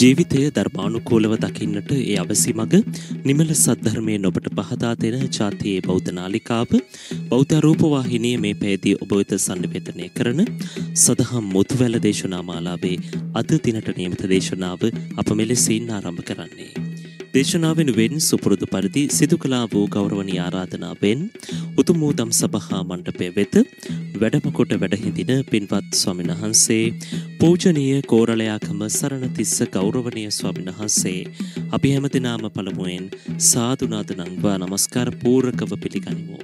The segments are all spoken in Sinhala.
ජීවිතය ධර්මානුකූලව දකින්නට ඒ අවසි මඟ නිමල සද්ධර්මය නොබට පහදා දෙන ජාතියේ බෞද්ධනාලිකාව බෞද්ධ රූපවාහිනයේ මේ පැයදී ඔබ වෙත සම්නිවේදනය කරන සදහම් මුතුවැල දේශනා මාලාවේ අද දිනට නියමිත දේශනාව අප මෙලෙසින් ආරම්භ කරන්නේ. දේශනාවෙන් වෙන් සුපුරුදු පරිදි සිදු කලා වූ ගෞරවනී ආරාධනාවෙන් උතුම් වූ දම් සභහා මණ්ඩපය වෙත වැඩමකොට වැඩහිඳින පින්වත් ස්වාමීන් වහන්සේ පූජනීය කෝරළයාකම සරණතිස්ස ගෞරවනීය ස්වාමීන් වහන්සේ අපි හැමදෙනාම පළමුවෙන් සාදු නාද නංවා নমස්කාර පූර්වකව පිළිගනිමු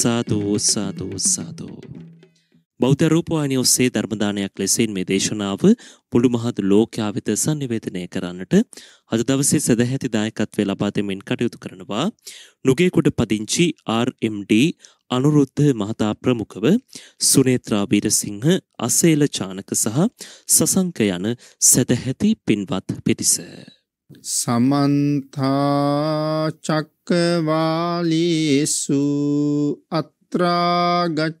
සාදු සාදු සාදු බෞද්ධ රූපවාහිනිය ඔස්සේ ධර්මදානයක් ලෙසින් මේ දේශනාව මුළු මහත් ලෝකයා වෙත sannivedanaya කරන්නට අද දවසේ සදැහැති දායකත්වය ලබා දෙමින් කටයුතු කරනවා නුගේකුඩ පදිංචි RMD අනුරුද්ධ මහතා ප්‍රමුඛව සුනේත්‍රා වීරසිංහ අසේල චානක සහ සසංක යන සදැහැති පින්වත් පිරිස සමන්ත චක්කවාලීසු අත්‍රාගත්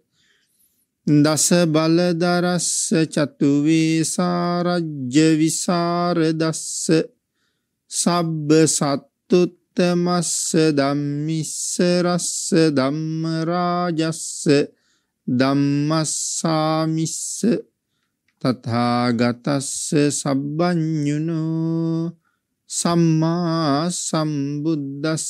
දස බලදරස්ස චතුවේසාරජ්‍ය විසාරදස්ස සබ්බ සත්තුත්තමස්ස දම්මිස්ස රස්ස දම්මරාජස්ස දම්මස්සාමිස්ස තථාගතස්ස සබ්බඥුනෝ සම්මා සම්බුද්දස්ස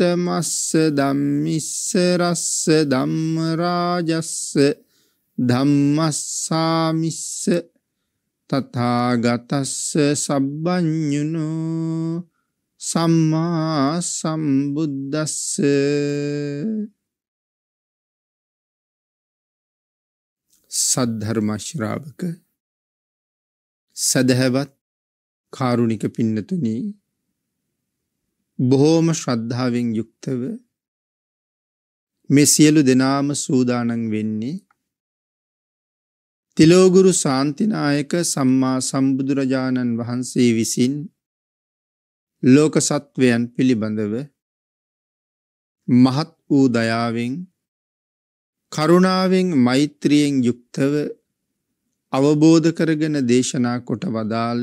මස්ස ධම්මිස්ස රස්ස ධම්ම රාජස්ස ධම්මස්සාමිස්ස තථාගතස්ස සබ්බඤුනෝ සම්මා සම්බුද්දස්ස සද්ධර්ම ශ්‍රාවක සදහවත් කාරුණික පින්නතුනි බොහෝම ශ්‍රද්ධාවෙන් යුක්තව මේ සියලු දෙනාම සූදානන් වෙන්නේ තිලෝගුරු ශාන්තිනායක සම්මා සම්බුදුරජාණන් වහන්සේ විසින් ලෝක සත්වයන් පිළිබඳව මහත් වූ දයාවෙන් කරුණාවෙන් මෛත්‍රියෙන් යුක්තව අවබෝධ කරගෙන දේශනා කොට වදාළ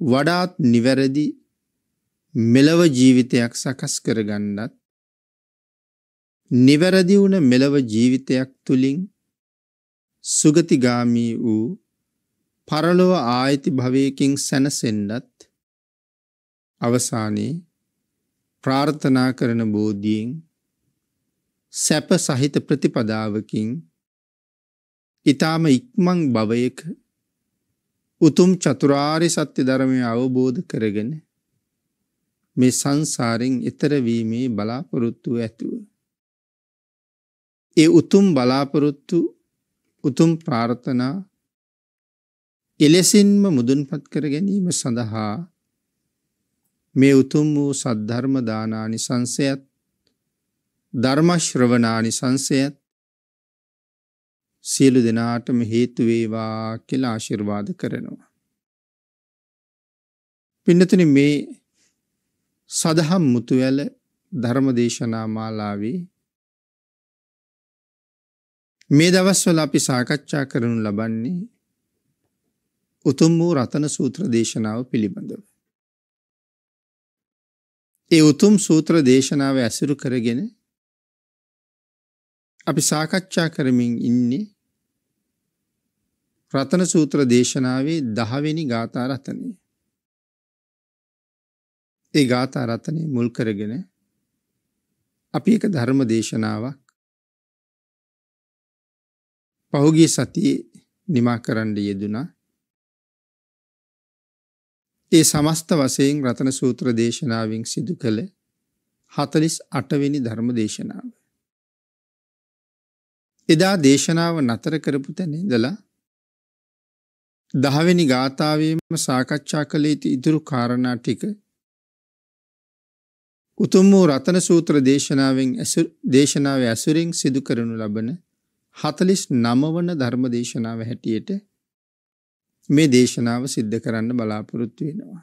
වඩාත් නිවැරදි මෙලව ජීවිතයක් සකස් කරගන්නත් නිවැරදි වුණ මෙලව ජීවිතයක් තුළින් සුගතිගාමී වූ පරලොව ආයති භවයකින් සැනසෙන්නත් අවසානයේ ප්‍රාර්ථනා කරන බෝධියෙන් සැප සහිත ප්‍රතිපදාවකින් ඊටාම ඉක්මන් භවයක උතුම් චතුරාරි සත්‍ය ධර්මය අවබෝධ කරගෙන මේ සංසාරෙන් එතරවීමේ බලාපොරොත්තු ඇතුව. ඒ උතුම් බලාපොරොත්තු උතුම් ප්‍රාර්ථනා එලෙසින්ම මුදුන්පත් කර ගැනීම සඳහා මේ උතුම් වූ සද්ධර්ම දානානි සංසයත් ධර්මශ්‍රවනානි සංසයත් සියලු දෙනාටම හේතු වේවා කියලා ආශිර්වාද කරනවා. පින්නතුනි මේ සදහම් මුතුවැල ධර්මදේශනා මාලාවේ මේ දවස්වල අපි සාකච්ඡා කරනු ලබන්නේ උතුම් වූ රතන සූත්‍ර දේශනාව පිළිබඳව. ඒ උතුම් සූත්‍ර දේශනාව ඇසුරු කරගෙන අපි සාකච්ඡා කරමින් ඉන්නේ රතන සූත්‍ර දේශනාවේ දහවෙනි ගාථාරතනය. ඒ ගාථාරතනය මුල් කරගෙන අපි එක ධර්ම දේශනාවක් පහුගිය සතියේ නිමා කරන්න යෙදුනා ඒ සමස්ත වසයෙන් රතන සූත්‍ර දේශනාවෙන් සිදු කළ හතලිස් අටවෙනි ධර්ම දේශනාව. එදා දේශනාව නතර කරපු තැනෙ දලා දහවෙනි ගාථාවේම සාකච්ඡා කළ යුතු ඉදිරු කාරණා ටික උතුම් වූ රතන සූත්‍ර දේශනාවෙන් දේශනාව ඇසුරින් සිදු කරනු ලබන හතලිස් නමවන ධර්ම දේශනාව හැටියට මේ දේශනාව සිද්ධ කරන්න බලාපොරොත්තු වෙනවා.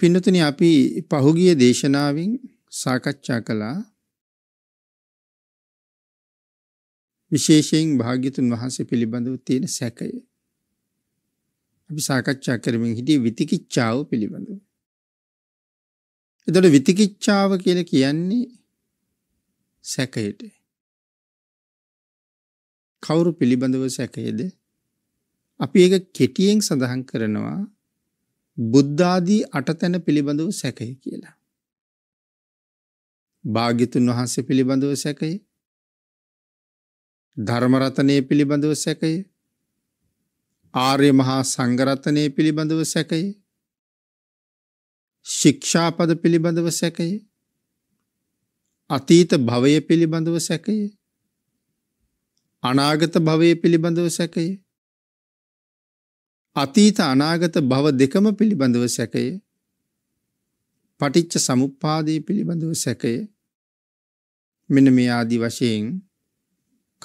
පින්නතුනි අපි පහුගිය දේශනාවෙන් සාකච්ඡා කළා විශේෂයෙන් භාග්‍යතුන් වහන්සේ පිළිබඳව තියෙන සැකය. අපි සාකච්ඡා කරමින් හිටියේ විතිකිච්ඡාව පිළිබඳව. එතකොට විතිකිච්ඡාව කියලා කියන්නේ සැකයට. කවුරු පිළිබඳව සැකයේද? අපි ඒක කෙටියෙන් සඳහන් කරනවා බුද්ධාදී අටතැන පිළිබඳව සැකය කියලා. භාග්‍යතුන් වහන්සේ පිළිබඳව සැකයේ ධර්මරතනය පිළිබඳව සැකය ආර්ය මහා සංගරතනය පිළිබඳව සැකය ශික්ෂාපද පිළිබඳව සැකය අතීත භවය පිළිබඳව සැකය අනාගත භවය පිළිබඳව සැකය අතීත අනාගත භව දෙකම පිළිබඳව සැකය පටිච්ච සමුප්පාදය පිළිබඳව සැකය මෙන මේ ආදි වශයෙන්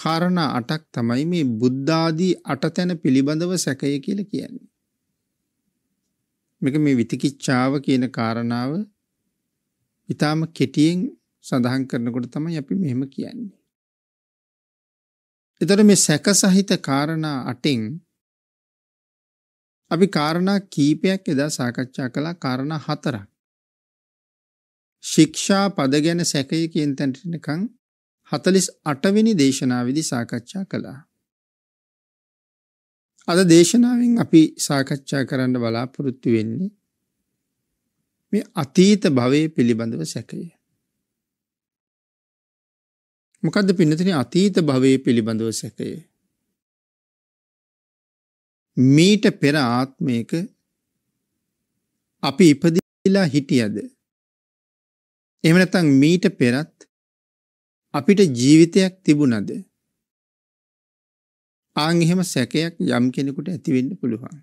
කාරණා අටක් තමයි මේ බුද්ධාදී අටතැන පිළිබඳව සැකය කියලා කියන්නේ. මේක මේ විතිකිච්ඡාව කියන කාරණාව ඊටාම කෙටියෙන් සඳහන් කරනකොට තමයි අපි මෙහෙම කියන්නේ. එතකොට මේ සැක සහිත කාරණා අටෙන් අපි කාරණා කීපයක් එදා සාකච්ඡා කළා කාරණා හතරක්. ශික්ෂා පද ගැන සැකය කියන තැනට එනකන් හතලිස් අටවෙනි දේශනාවිදි සාකච්ඡා කළා. අද දේශනාවෙන් අපි සාකච්ඡා කරන්න බලාපොරොත්තු වෙන්නේ මේ අතීත භවය පිළිබඳව සැකය. මොකද පිනතින අතීත භවය පිළිබඳව සැකය. මීට පෙර ආත්මයක අපි ඉපදිලා හිටියද. එමනතන් මීට පෙරත් අපිට ජීවිතයක් තිබුණද ආං එහෙම සැකයක් යම් කෙනෙකුට ඇතිවෙන්න පුළුවන්.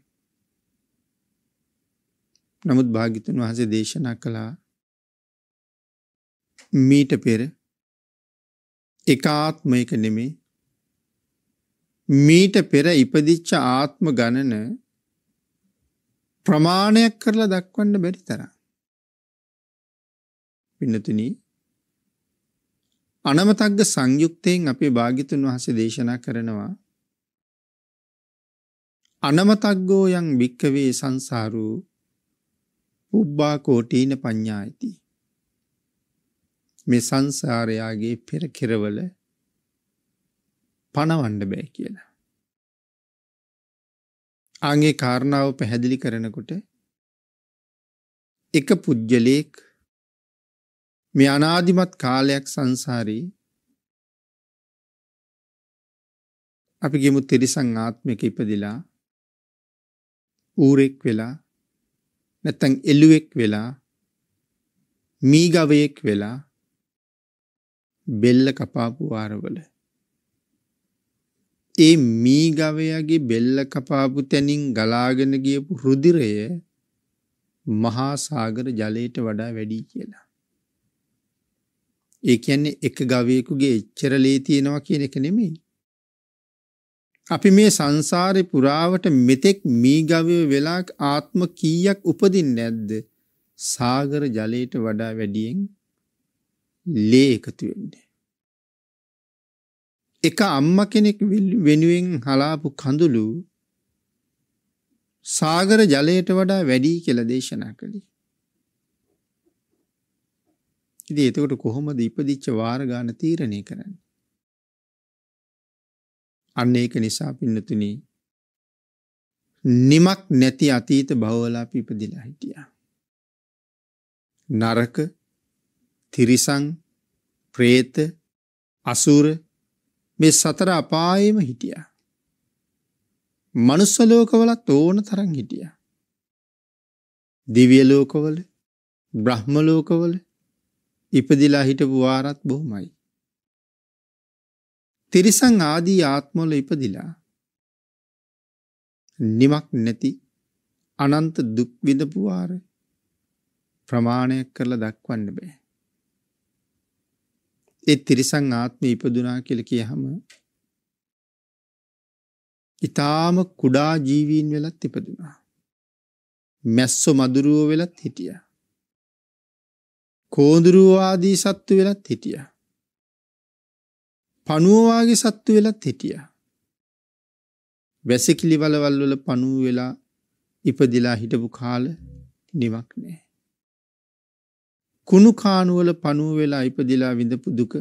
නමුත් භාගිතුන් වහසේ දේශනා කළා මීට පෙර එකාත්මයක නෙමේ මීට පෙර ඉපදිච්ච ආත්ම ගණන ප්‍රමාණයක් කරලා දක්වන්න බැරි තරම්. පින්නතුනී අනමතග්ග සංයුක්තයෙන් අපේ භාගිතුන් වහසේ දේශනා කරනවා අනමතග්ගෝ යං භික්කවේ සංසාරූ උබ්බා කෝටීන පඤ්ඤායිති මේ සංසාරයාගේ පෙර කෙරවල පණවන්න බෑ කියලා. ආගේ කාරණාව පැහැදිලි කරනකොට එක පුජ්‍යලේක් මේ අනාධිමත් කාලයක් සංසාරී අපි ගෙමු තිරිසං ආත්මක ඉපදිලා ඌරෙක් වෙලා නැත්තං එල්ලුවෙක් වෙලා මීගවයෙක් වෙලා බෙල්ල කපාපු වාරවල ඒ මීගවයගේ බෙල්ල කපාපු තැනින් ගලාගෙන ගියපු රුදිරය මහා සාගර ජලයට වඩා වැඩි කියලා ඒ කියන්නේ එක ගවයෙකුගේ එච්චර ලේ තියෙනවා කියන එක නෙමෙයි. අපි මේ සංසාරේ පුරාවට මෙතෙක් මී ගවය වෙලා ආත්ම කීයක් උපදින්නේ නැද්ද? සාගර ජලයට වඩා වැඩියෙන් ලේ එකතු වෙන්නේ. එක අම්මා කෙනෙක් වෙනුවෙන් හලාපු කඳුළු සාගර ජලයට වඩා වැඩි කියලා දේශනා කළේ. ඉතින් එතකොට කොහොමද ඉපදිච්ච වාර ගාන තීරණය කරන්නේ? අන්න ඒක නිසා පින්නතුනි නිමක් නැති අතීත භවවල අපි ඉපදිලා හිටියා. නරක, තිරිසං, പ്രേත, අසුර මේ සතර අපායෙම හිටියා. මනුස්ස ලෝකවලත් ඕන තරම් හිටියා. දිව්‍ය ලෝකවල, බ්‍රහ්ම ලෝකවල ඉපදිලා හිටපු වාරත් බොහොමයි. තිරිසං ආදී ආත්මොල ඉපදිලා නිමක් නැති අනන්ත දුක් විඳපු වාර ප්‍රමාණයක් කරලා දක්වන්න බෑ. ඒ තිරිසං ආත්මය ඉපදුනා කියලා කියහම ඊටාම කුඩා ජීවීන් වෙලත් ඉපදුනා. මැස්සෝ මදුරුවෝ වෙලත් හිටියා. කෝඳුරුව ආදී සත්තු වෙලත් හිටියා. පණුව වාගේ සත්තු වෙලත් හිටියා. වැසිකිලි වලවල් වල පණුව වෙලා ඉපදිලා හිටපු කාල නිවක් නෑ. කුණු කානුවල පණුව වෙලා ඉපදිලා විඳපු දුක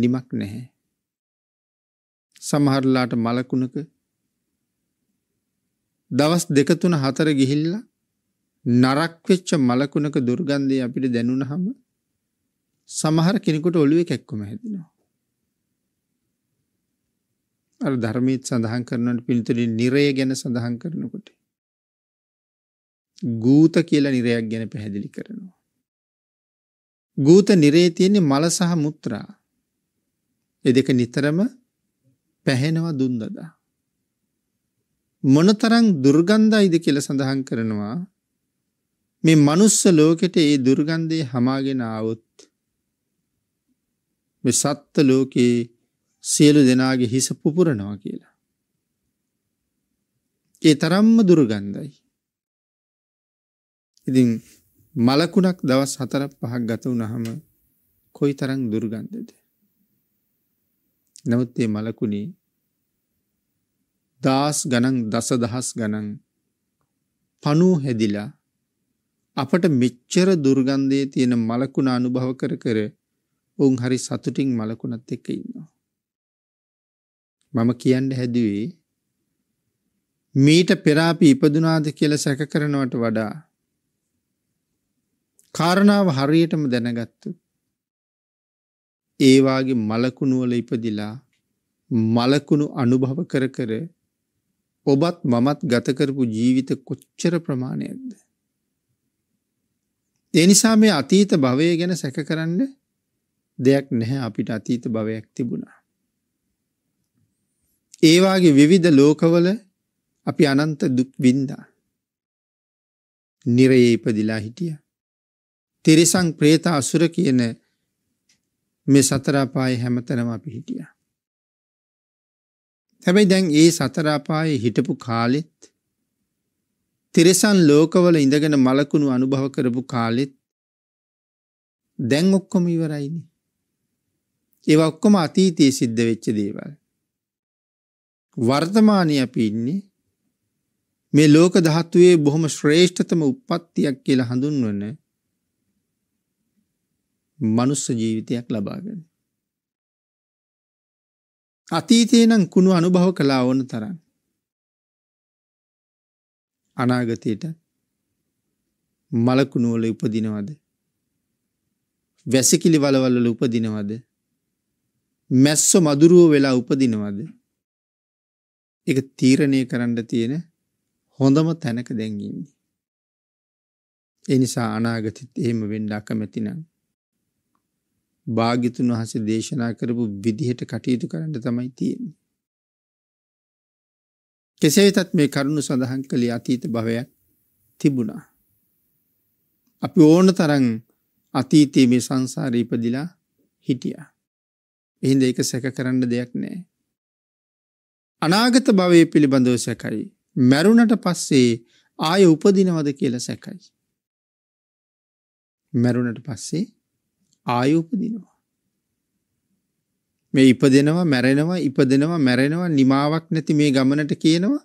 නිමක් නැහැ. සමහරලාට මලකුණක දවස් දෙක තුන හතර ගිහිල්ලා නරක් වෙච්ච මලකුණක දුර්ගන්ධය අපිට දැනුණහම සමහර කෙනෙකුට ඔළුවේ කැක්කුම හැදෙනවා. අර ධර්මීත් සඳහන් කරනට පිළිතුරින් නිරය ගැන සඳහන් කරනකොට. ගූත කියලා නිරයක් ගැන පැහැදිලි කරනවා. ගූත නිරේ තියෙන්නේ මල සහ මුත්‍රා. එ දෙක නිතරම පැහෙනවා දුන්දදා. මොනතරං දුර්ගන්ධයිද කියල සඳහන් කරනවා මේ මනුස්ස ලෝකෙට ඒ දුර්ගන්ධය හමාගෙන ආවොත් මේ සත්ත්ව ලෝකේ සියලු දෙනාගේ හිස පුපුරනවා කියලා. ඒ තරම්ම දුර්ගන්ධයි. ඉතින් මලකුණක් දවස් හතරක් පහක් ගත වුණහම කොයි තරම් දුර්ගන්ධද? නමුත් මේ මලකුණේ දාස් ගණන් දසදහස් ගණන් පණුව හැදිලා අපට මෙච්චර දුර්ගන්ධයේ තියෙන මලකුණ අනුභව කර කර ඔවුන් හරි සතුටින් මලකුණත් එක්ක ඉන්නවා. මම කියන්න හැදුවේ මීට පෙරාපි ඉපදුනාද කියලා සැක කරනවට වඩා කාරණාව හරියටම දැනගත්තු. ඒවාගේ මලකුණු වල ඉපදිලා මලකුණු අනුභව කර කර ඔබත් මමත් ගත කරපු ජීවිත කොච්චර ප්‍රමාණයක්ද ඒ නිසා මේ අතීත භවය ගැන සැක කරන්න දෙයක් නැහැ අපිට අතීත භවයක් තිබුණා. ඒ වාගේ විවිධ ලෝකවල අපි අනන්ත දුක් විඳා. නිරයේ ඉපදිලා හිටියා. තිරිසන් പ്രേත අසුර කියන මේ සතර අපායේ හැමතැනම අපි හිටියා. හැබැයි දැන් ඒ සතර අපායේ හිටපු කාලෙත් තිරසන් ලෝකවල ඉඳගෙන මලකුණු අනුභව කරපු කාලෙත් දැන් ඔක්කොම ඉවරයිනි. ඒව ඔක්කොම අතීතයේ සිද්ධ වෙච්ච දේවල්. වර්තමානය අපි ඉන්නේ මේ ලෝක දහත්වේ බොහොම ශ්‍රේෂ්ඨතම උපත්තියක් කියලා හඳුන්වන මනුස්ස ජීවිතයක් ලබාගෙන. අතීතයනම් කුණු අනුභව කලා ඕන තරන්. අනාගතයට මලකුණුවල උපදිනවද වැසිකිලි වලවල්වල උපදිනවද මැස්ස මදුරුව වෙලා උපදිනවද එක තීරණය කරන්න තියෙන හොඳම තැනක දැන්ගන්නේ එනිසා අනාගතත් එහෙම වෙන්ඩාක මැතිනම් භාගිතුන් වහස දේශනා කරපු විදිහට කටයුතු කරන්න තමයි තියෙන්නේ කෙසේතත් මේ කරුණු සඳහන් කළේ අතීත භවයක් තිබුණා. අපි ඕන තරන් අතීතයේ මේ සංසාර ඉපදිලා හිටියා. එහින්ද එක සැක කරන්න දෙයක් නෑ. අනාගත භවය පිළිබඳව සැකයි. මැරුණට පස්සේ ආය උපදිනවද කියල සැකයි. මැරුණට පස්සේ ආය උපදිනවා. මේ ඉපදෙනවා මැරෙනවා ඉපදෙනවා මැරෙනවා නිමාවක් නැති මේ ගමනට කියනවා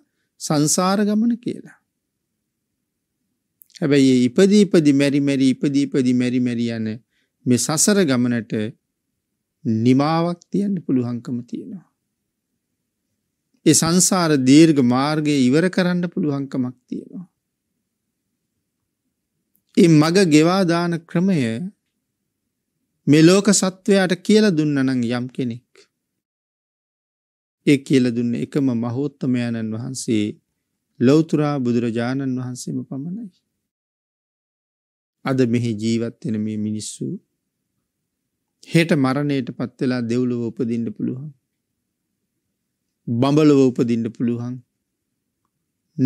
සංසාර ගමන කියලා. හැබැයි ඉපදී ඉපදි මෙරි මෙරි ඉපදී ඉපදි මෙරි මෙරි යන මේ සසර ගමනට නිමාවක් තියන්න පුළුවන්කම තියෙනවා. ඒ සංසාර දීර්ඝ මාර්ගය ඉවර කරන්න පුළුවන්කමක් තියෙනවා. ඒ මග ගෙවා දාන ක්‍රමය මේ ලෝක සත්වයාට කියලා දුන්නනං යම් කෙනෙක්. ඒ කියල දුන්න එකම මහෝත්තමයණන් වහන්සේ ලොවතුරා බුදුරජාණන් වහන්සේම පමණයි. අද මෙහි ජීවත්වෙන මේ මිනිස්සු හෙට මරණයට පත්වෙලා දෙව්ලොව උපදින්න පුළුවන්. බඹලොව උපදින්න පුළුවන්.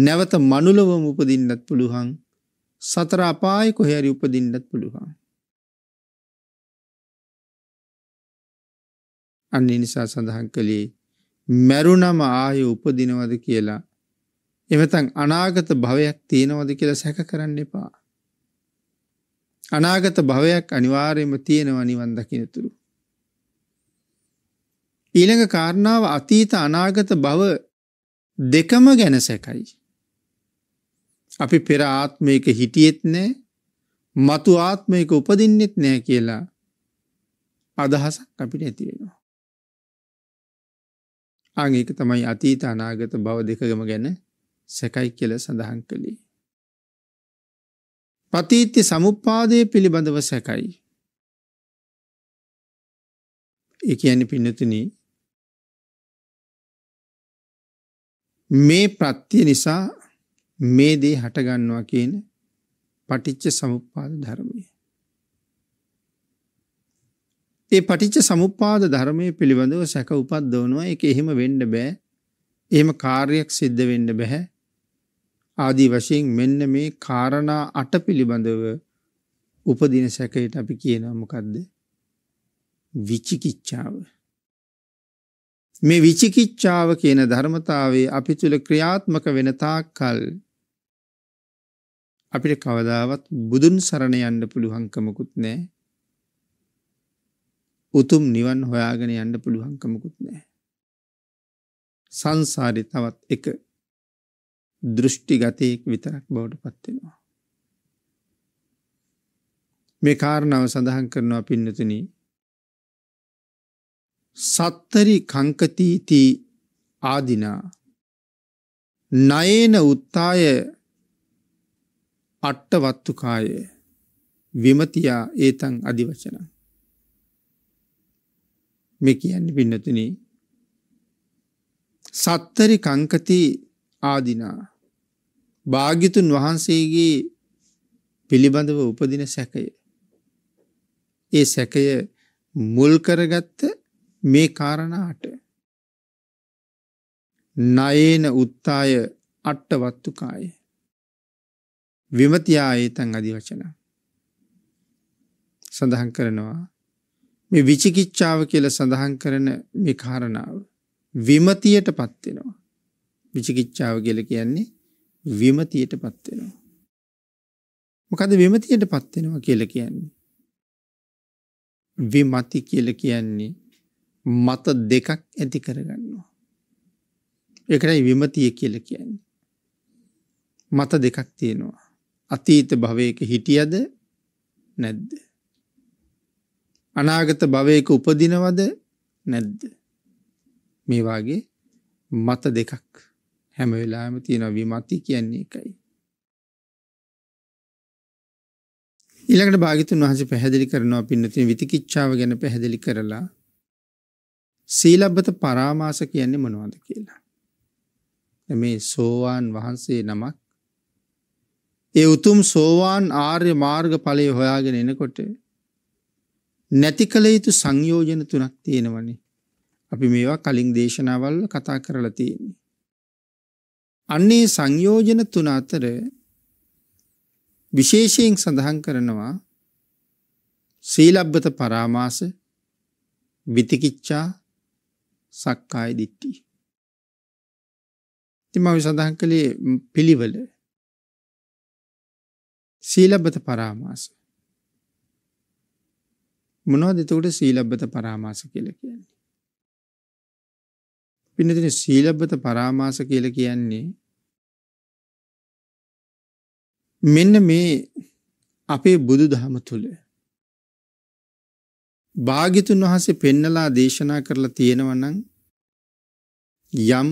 නැවත මනුලොවම උපදින්නත් පුළුවන් සතර අපාය කොහැරි උපදින්නත් පුළුවන්. අන්න නිසා සඳහන් කළේ මැරුණම ආය උපදිනවද කියලා. එමතන් අනාගත භවයක් තියෙනවද කියලා සැක කරන්න එපා. අනාගත භවයක් අනිවාර්යම තියෙනවා නිවන් දකිනතුරු. ඊළඟ කාරණාව අතීත අනාගත භව දෙකම ගැන සැකයි. අපි පෙර ආත්මයක හිටියෙත් නෑ මතු ආත්මයක උපදින්නෙත් නෑ කියලා අදහසක් අපිට ඇතිවෙනවා. ආගේක තමයි අතීත අනාගත බව දෙකගම ගැන සැකයි කියල සඳහන් කළේ. පතීත්‍ය සමුපාදය පිළිබඳව සැකයි. එක ඇන පින්නතුන මේ ප්‍රත්තිය නිසා මේ දේ හටගන්නවා කියන පටිච්ච සමුපාද ධර්මය. ඒ පටිච්ච සමුප්පාද ධර්මය පිළිබඳව සැක උපත් දවනවා එක එහෙම වෙන්ඩ බෑ එහෙම කාර්යක් සිද්ධ වෙන්න බැහැ ආදී වශයෙන් මෙන්න මේ කාරණා අට පිළිබඳව උපදින සැකයට අපි කියනවා මොකක්ද විචිකිච්ඡාව මේ විචිකිච්ඡාව කියන ධර්මතාවේ අපි තුළ ක්‍රියාත්මක වෙන තාක්කල් අපිට කවදාවත් බුදුන් සරණ යන්න පුළුවන්කමකුත් නැහැ උතුම් නිවන් හොයාගෙන යන්න පුළුවන්කමකුත් නෑ. සංසාරි තවත් එක දෘෂ්ටි ගතයෙක් විතරක් බවට පත්වෙනවා. මේ කාරණාව සඳහන් කරනවා පින්නතුන සත්තරි කංකතීති ආදිනා නයේන උත්තාය අට්ටවත්තුකාය විමතියා ඒතන් අධිවචනා මේ කියන්නේ පින්නතුනි සත්තරි කංකති ආදිනා භාග්‍යතුන් වහන්සේගේ පිළිබඳව උපදින සැකය ඒ සැකය මුල් කරගත්ත මේ කාරණාට නයේන උත්තාය අට්ටවත්තුකාය විමතියා ඒතන් අධි වචන සඳහන් කරනවා මේ විචිකිච්ඡාව කියලා සඳහන් කරන මේ කාරණාව විමතියට පත් වෙනවා. විචිකිච්ඡාව කියලා කියන්නේ විමතියට පත් වෙනවා. මොකද විමතියට පත් වෙනවා කියලා කියන්නේ. විමති කියලා කියන්නේ මත දෙකක් ඇති කරගන්නවා. ඒකයි විමතිය කියලා කියන්නේ. මත දෙකක් තියෙනවා. අතීත භවයක හිටියද නැද්ද? අනාගත භවයක උපදිනවද නැද්ද මේ වාගේ මත දෙකක් හැම වෙලාවෙම තියෙන විමති කියන්නේ එකයි ඊළඟට භාග්‍යතුන් වහන්සේ පැහැදිලි කරනවා පින්නතින විතිකිච්ඡාව ගැන පැහැදිලි කරලා සීලබ්බත පරාමාස කියන්නේ මොනවද කියලා මේ සෝවාන් වහන්සේ නමක් ඒ උතුම් සෝවාන් ආර්ය මාර්ග ඵලයේ හොයාගෙන එනකොට නැති කළ යුතු සංයෝජන තුනක් තියෙනවනේ. අපි මේවා කලින් දේශනාවල් කතා කරලා තියෙන්නේ. අන්නේ සංයෝජන තුන අතර විශේෂයෙන් සඳහන් කරනවා සීලබ්බත පරාමාස විතිකිච්ඡා සක්කාය දිට්ටි. ඉතින් මම සඳහන් කළේ පිළිවෙල. සීලබ්බත පරාමාස මොනවද එතකොට සීලබ්බත පරාමාස කියල කියන්නේ. පිනතින සීලබ්බත පරාමාස කියල කියන්නේ මෙන්න මේ අපේ බුදු දහම තුළ භාගිතුන් වහසේ පෙන්නලා දේශනා කරලා තියෙනවනං යම්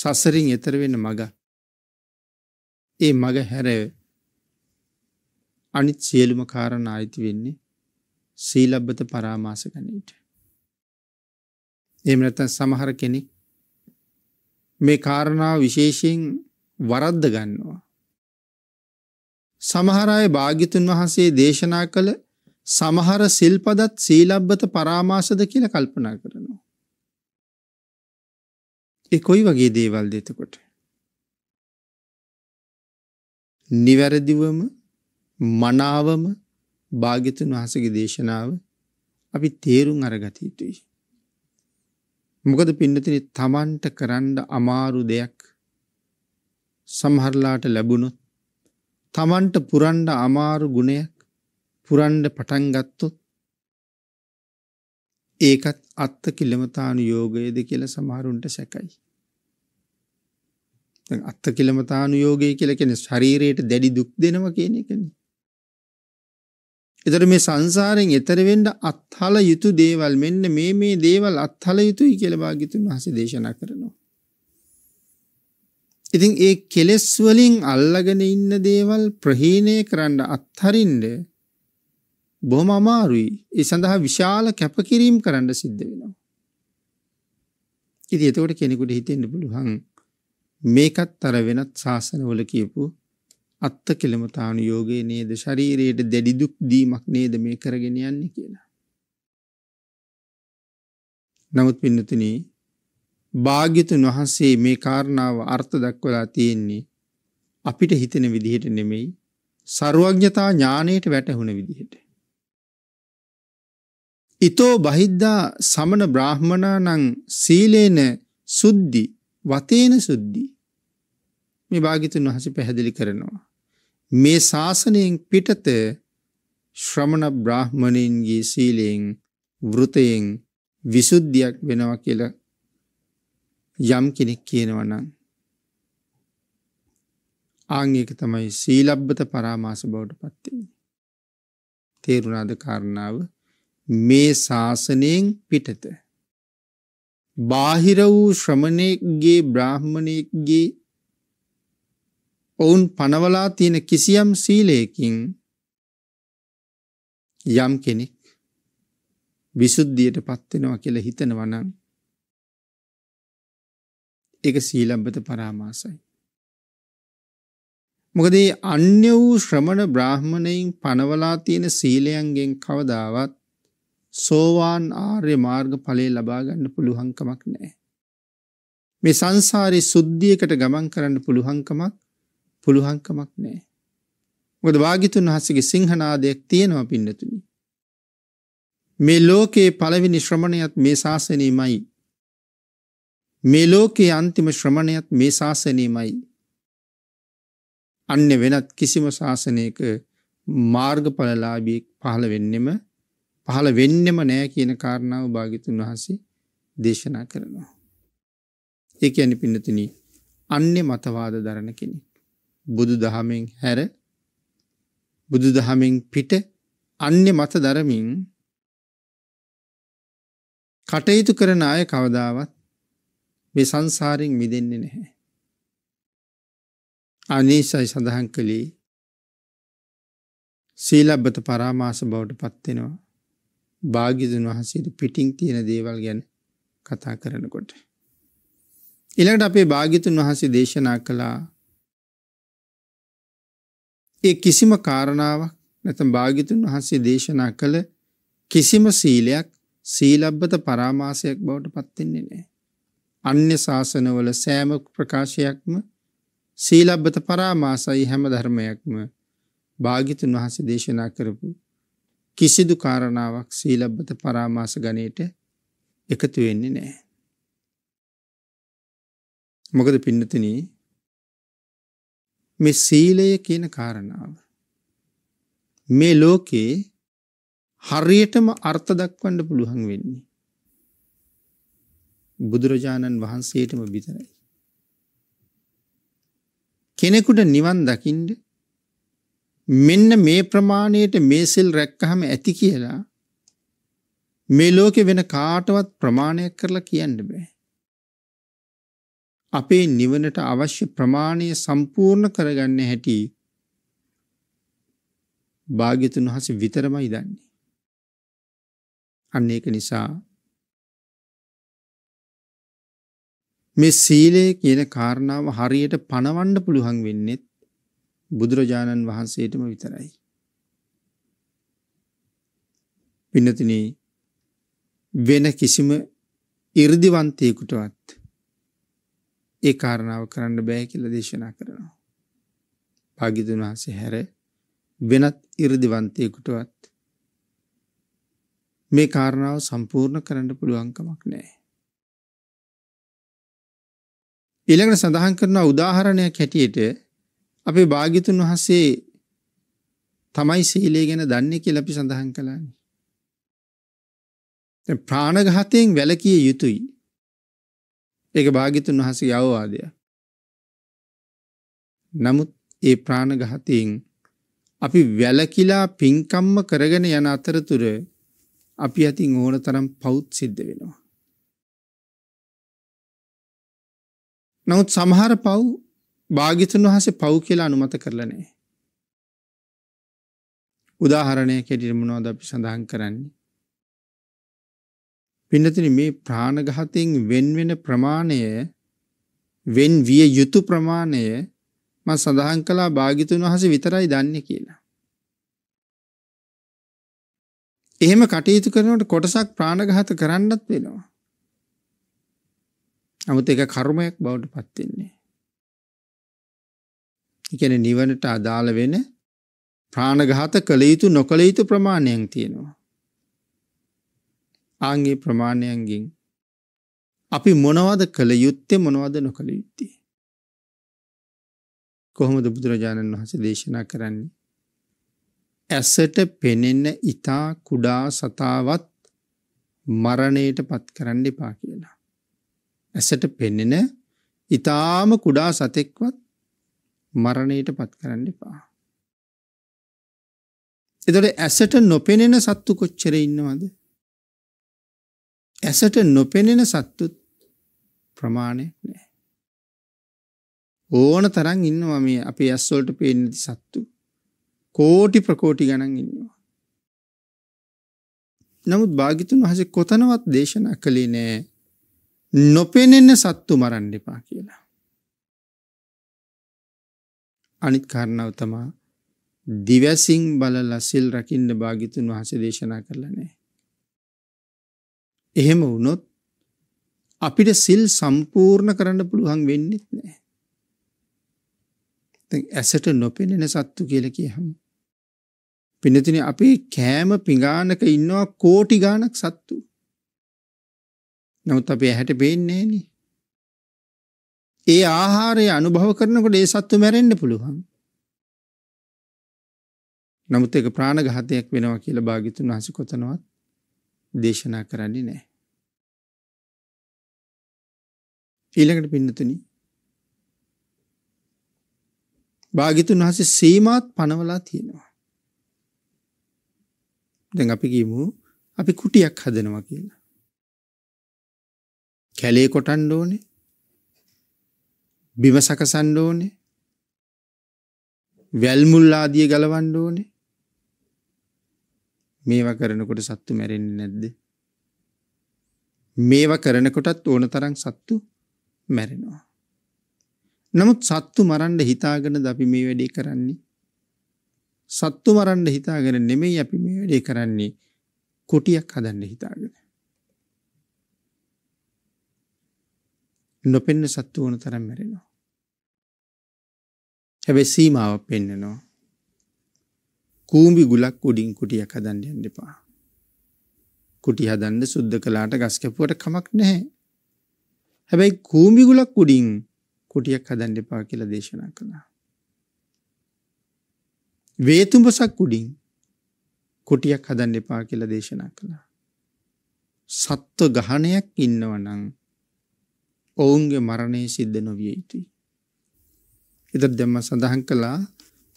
සසරින් එතරවෙන මග ඒ මග හැර අනිත් සියලුම කාරණ අයිති වෙන්නේ සීලබ්බත පරාමාස ගනීට. එමනත සමහර කෙනෙක් මේ කාරණාව විශේෂයෙන් වරද්ද ගන්නවා. සමහරය භාගිතුන් වහන්සේ දේශනා කළ සමහර සිල්පදත් සීලබ්බත පරාමාසද කියල කල්පනා කරනවා. එකොයි වගේ දේවල් දෙතකොට. නිවැරදිවම මනාවම භාගිතුන් වහසගේ දේශනාව අපි තේරුම් අරගත යුතුයි. මොකද පින්නතින තමන්ට කරන්න අමාරු දෙයක් සමහරලාට ලැබුණොත් තමන්ට පුරන්ඩ අමාරු ගුණයක් පුරන්ඩ පටන්ගත්තොත් ඒකත් අත්ත කිලමතානු යෝගයද කියල සමහරුන්ට සැකයි. අත්ත කිලමතානු යෝගය කියල කෙන ශරීරයට දැඩි දුක් දෙනව කියන එකන එතර මේ සංසාරයෙන් එතර වෙන්න අත්හල යුතු දේවල් මෙන්න මේ මේ දේවල් අත්හල යුතුයි කියලා භාග්‍යතුන් වහන්සේ දේශනා කරනවා. ඉතින් ඒ කෙලෙස් වලින් අල්ලගෙන ඉන්න දේවල් ප්‍රහීණය කරන්න අත්හරින්න බොහොම අමාරුයි. ඒ සඳහා විශාල කැපකිරීම කරන්න සිද්ධ වෙනවා. ඉතින් එතකොට කෙනෙකුට හිතෙන්න පුළුවන් මේකත් අර වෙනත් ශාසනවල කියපු අත්ත කෙළමතානු යෝගයේ නේද ශරීරයට දැඩිදුක් දීමක් නේද මේ කරගෙන යන්නේ කියලා. නමුත් පින්නතුන භාග්‍යතුන් වහන්සේ මේ කාරණාව අර්ථ දක්වලා තියෙන්නේ අපිට හිතෙන විදිහට නෙමෙයි සරුවඥතා ඥානයට වැටහුණ විදිහට. ඉතෝ බහිද්දා සමන බ්‍රාහ්මණා නං සීලේන සුද්ධි වතේන සුද්ධි මේ භාගිතුන් වහස පැහැදිලි කරනවා. මේ ශාසනයෙන් පිටත ශ්‍රමණ බ්‍රාහ්මණයන්ගේ සීලයෙන් වෘතයෙන් විසුද්ධියක් වෙනවා කියලා යම් කෙනෙක් කියනවා නම් ආන් ඒක තමයි සීලබ්බත පරාමාස බවට පත් වෙන්නේ. තේරුණාද කාරණාව? මේ ශාසනයෙන් පිටත බාහිර වූ ශ්‍රමණේකගේ බ්‍රාහ්මණේකගේ ඔවුන් පනවලා තියෙන කිසියම් සීලයකින් යම් කෙනෙක් විසුද්ධියට පත්වෙනවා කියල හිතනවනන් එක සීලබ්බත පරාමාසයි. මොකදේ අන්‍ය වූ ශ්‍රමණ බ්‍රාහ්මණයින් පනවලා තියෙන සීලයන්ගෙන් කවදාවත් සෝවාන් ආර්ය මාර්ග ඵලයේ ලබාගන්න පුළුවන්කමක් නෑ. මේ සංසාරි සුද්ධියකට ගමන් කරන්න පුළුවන්කමක් පුළුහංකමක් නෑ. ගොද වාගිතුන් වහසගේ සිංහනාදයක් තියෙනවා පින්නතුනි. මේ ලෝකයේ පළවිනි ශ්‍රමණයත් මේ ශාසනීමයි. මේ ලෝකයේ අන්තිම ශ්‍රමණයත් මේ ශාසනීමයි. අන්න වෙනත් කිසිම ශාසනයක මාර්ගඵලලාබියෙක් පහළ වෙන්නෙම පහළ වෙන්නෙම නෑ කියන කාරණාව භාගිතුන් වහසේ දේශනා කරනවා. ඒක ඇනි පින්නතිනී අන්‍ය මතවාද දරණ කෙනෙක්. බුදු දහමෙන් හැර බුදු දහමෙන් පිට අන්‍ය මත දරමින් කටයුතු කරන අය කවදාවත් මේ සංසාරයෙන් මිදෙන්නේ නැහැ. අනේසයි සඳහන් කළේ සීලබ්බත පරාමාස බවට පත්වෙනවා භාගිදුන් වහන්සේට පිටිං තියෙන දේවල් ගැන කතා කරනකොට. ඉළඟට අපේ භාගිතුන් වහන්සේ දේශනා කළා ඒ කිසිම කාරණාවක් නැතම් භාගිතුන් වහන්සේ දේශනා කළ කිසිම සීලයක් සීලබ්බත පරාමාසයක් බවට පත්වෙන්නේ නෑ. අන්‍ය ශාසනවල සෑම ප්‍රකාශයක්ම සීලබ්බත පරාමාසයි හැම ධර්මයක්ම භාගිතුන් වහන්සේ දේශනා කරපු කිසිදු කාරණාවක් සීලබ්බත පරාමාස ගණයට එකතු වෙන්නේ නෑ. මොකද පින්නතිනී මේ සීලය කියන කාරණාව. මේ ලෝකයේ හරියටම අර්ථ දක්වන්න පුළුවන් වෙන්නේ. බුදුරජාණන් වහන්සේටම විතරයි. කෙනෙකුට නිවන් දකිින්ඩ මෙන්න මේ ප්‍රමාණයට මේසෙල් රැක්කහම ඇති කියලා මේ ලෝකෙ වෙන කාටවත් ප්‍රමාණයක් කරලා කියන්න බෑ. අපේ නිවනට අවශ්‍ය ප්‍රමාණය සම්පූර්ණ කරගන්න හැටි භාග්‍යතුන් වහන්සේ විතරමයි දන්නේ. අන්න ඒක නිසා මේ සීලය කියන කාරණාව හරියට පණවන්න පුළුවන් වෙන්නේත් බුදුරජාණන් වහන්සේටම විතරයි. පින්නතිනේ වෙන කිසිම 이르දිවන්තයෙකුටවත් ඒ කාරණාව කරන්න බෑ කියල දේශනා කරනවා. පාගිදුන් වහන්සේ හැර වෙනත් ඉරදිවන්තයකුටවත් මේ කාරණාව සම්පූර්ණ කරන්න පුළුවන්කමක් නෑ. ඉළඟට සඳහන් කරනවා උදාහරණයක් හැටියට අපේ භාගිතුන් වහන්සේ තමයි සීලේ ගැන දන්නේ කිය ලපි සඳහන් කළානි. ප්‍රාණගහතයෙන් වැලකිය යුතුයි ඒක භාගිතුන් වහසේ අවවාදය. නමුත් ඒ ප්‍රාණගහතයෙන් අපි වැලකිලා පින්කම්ම කරගෙන යන අතරතුර අපි ඇතින් ඕන තරම් පෞද් සිද්ධ වෙනවා. නමුත් සමහර පව් භාගිතුන් වහසේ පව් කියලා අනුමත කරලනේ. උදාහරණය කෙඩිරමුණවාද අපි සඳහන් කරන්නේ. පින්නතිනි මේ ප්‍රාණඝාතයෙන් වෙන් වෙන ප්‍රමාණය වෙන් විය යුතු ප්‍රමාණය මම සඳහන් කළා භාග්‍යතුන් වහන්සේ විතරයි දන්නේ කියලා. එහෙම කටයුතු කරනකොට කොටසක් ප්‍රාණඝාත කරන්නත් වෙනවා. නමුත් ඒක කර්මයක් බවට පත් වෙන්නේ. ඒ කියන්නේ නිවනට අදාළ වෙන ප්‍රාණඝාත කළ යුතු නොකළ යුතු ප්‍රමාණයන් තියෙනවා. ආන්ගේ ප්‍රමාණයන්ගෙන් අපි මොනවද කළ යුත්තේ මොනවද නොකළ යුත්තේ. කොහොමද බුදුරජාණන් වහස දේශනා කරන්නේ. ඇසට පෙනෙන්න ඉතා කුඩා සතාවත් මරණයට පත් කරන්න එපා කියලා. ඇසට පෙන්නෙන ඉතාම කුඩා සතෙක්වත් මරණයට පත් කරන්න එපා. එතොට ඇසට නොපෙනෙන සත්තු කොච්චර ඉන්නවද ඇසට නොපෙනෙන සත්තුත් ප්‍රමාණයක් නෑ. ඕන තරන් ඉන්නවා මේ අපි ඇස්සෝල්ට පේනති සත්තු කෝටි ප්‍රකෝටි ගණන් ඉන්නවා. නමුත් භාගිතුන් වහස කොතනවත් දේශනා කළේ නෑ නොපෙනෙන්න සත්තු මරන්න එපා කියලා. අනිත් කාරණාව තමා දිවැසින් බලල සිල් රකින්න භාගිතුන් වහස දේශනා කරලා නෑ. එහෙම වුණොත් අපිට සිල් සම්පූර්ණ කරන්න පුළුවන් වෙන්නෙත් නෑ. ඇසට නොපෙනෙන සත්තු කියල කියහම. පිනතින අපේ කෑම පිගානක ඉන්නවා කෝටි ගානක් සත්තු. නමුත් අපේ ඇහැට පේන්නේන. ඒ ආහාරය අනුභව කරනකොට ඒ සත්තු මැරෙන්න්න පුළුවන්. නමුත් එක ප්‍රාණගහතයක් වෙනවා කියල භාගිතුන් හසි කොතනවත් දේශනා කරන්නේ නෑ. ඊළඟට පින්නතුනි භාග්‍යතුන් වහන්සේ සීමාත් පනවලා තියෙනවා. දැන් අපි කියමු අපි කුටියක් හදනවා කියලා. කැලේ කොටන්න ඕනේ. බිම සකසන්න ඕනේ. වැල් මුල් ආදිය ගලවන්න ඕනේ. මේවා කරනකොට සත්තු මැරෙන්නේ නැද්ද? මේවා කරනකොටත් ඕන තරම් සත්තු මැරෙනවා. නමුත් සත්තු මරන්ඩ හිතාගෙන අපි මේ වැඩේ කරන්නේ. සත්තු මරන්ඩ හිතාගෙන නෙමෙයි අපි මේ වැඩේ කරන්නේ කොටියක් හදන්න හිතාගෙන. නොපෙන්න සත්තු වන තරම් මැරෙනවා. හැබැ සීමාව පෙන්නනවා. කූම්බි ගුලක් උඩින් කුටියක් හදන්න යන්න එපා. කුටි හදන්න සුද්ද කලාට ගස් කැපුවට කමක් නැහැ. හැබැයි කූඹිගුලක් උඩින් කුටියක් හදන්න එපා කියලා දේශනා කළා. වේතුඹසක් උඩින් කුටියක් හදන්න එපා කියලා දේශනා කළා. සත්ව ගහණයක් ඉන්නවනම් ඔවුන්ගේ මරණය සිද්ධ නොවිය යුතුයි. එතත් දැම්ම සඳහන් කළා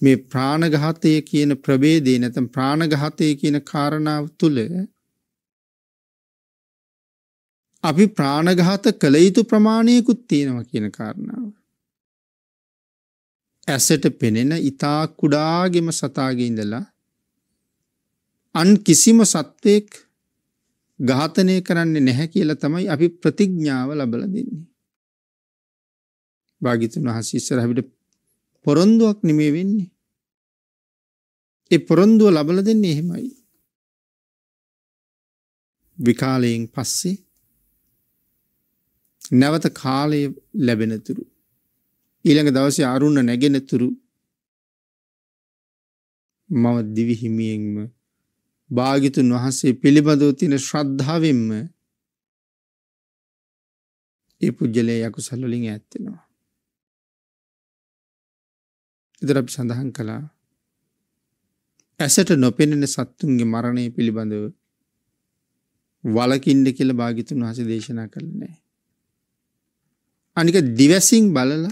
මේ ප්‍රාණඝාතය කියන ප්‍රභේදය නැත්නම් ප්‍රාණඝාතය කියන කාරණාව තුල අපි ප්‍රාණඝාත කළ යුතු ප්‍රමාණයකුත් තියෙනවා කියන කාරණාව. ඇසට පෙනෙන ඉතා කුඩාගෙම සතාගේ ඉඳලා අන් කිසිම සත්වයෙක් ඝාතනය කරන්නේ නැහැ කියලා තමයි අපි ප්‍රතිඥාව ලබලා දෙන්නේ. භාග්‍යතුන් වහන්සේ ඉස්සරහ අපිට පොරොන්දුවක් නෙමෙයි වෙන්නේ. ඒ පොරොන්දුව ලබලා දෙන්නේ එහෙමයි. විකාලයෙන් පස්සේ නැවත කාලය ලැබෙනතුරු. ඊළඟ දවසේ අරුන්න නැගෙනතුරු මම දිවිහිමියෙන්ම භාගිතුන් වහන්සේ පිළිබඳව තින ශ්‍රද්ධාවෙන්ම ඒ පුද්ගලය යකු සල්ලින් ඇත්තෙනවා. ඉදර අපි සඳහන් කළා ඇසට නොපෙනෙන සත්තුන්ගේ මරණය පිළිබඳව වලකින්ඩ කියල භාගිතුන් වහස දේශනා කරනෑ. අනික දිවැසින් බලලා